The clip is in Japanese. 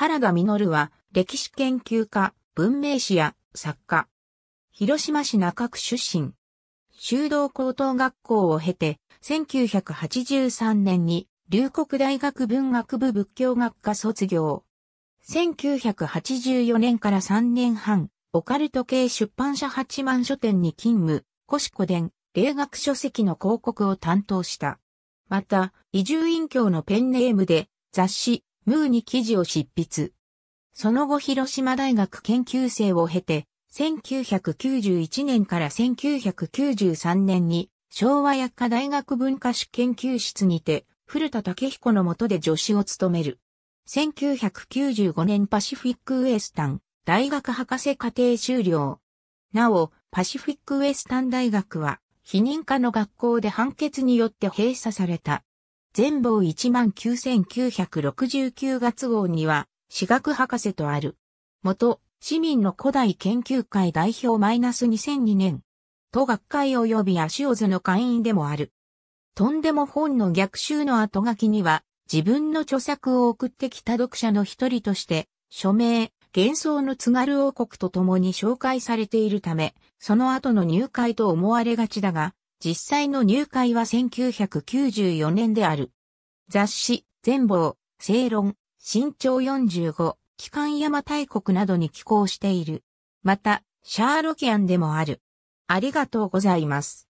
原田実は歴史研究家、文明史や作家。広島市中区出身。修道高等学校を経て、1983年に龍谷大学文学部仏教学科卒業。1984年から3年半、オカルト系出版社八万書店に勤務、古子古伝、霊学書籍の広告を担当した。また、移住院協のペンネームで雑誌、ムーに記事を執筆。その後広島大学研究生を経て、1991年から1993年に昭和薬科大学文化史研究室にて古田武彦の下で助手を務める。1995年パシフィックウエスタン大学博士課程修了。なお、パシフィックウエスタン大学は非認可の学校で判決によって閉鎖された。全貌19969月号には、私学博士とある。元、市民の古代研究会代表マイナス2002年。都学会及び足尾図の会員でもある。とんでも本の逆襲の後書きには、自分の著作を送ってきた読者の一人として、署名、幻想の津軽王国と共に紹介されているため、その後の入会と思われがちだが、実際の入会は1994年である。雑誌、全貌、正論、身長45、機関山大国などに寄稿している。また、シャーロキアンでもある。ありがとうございます。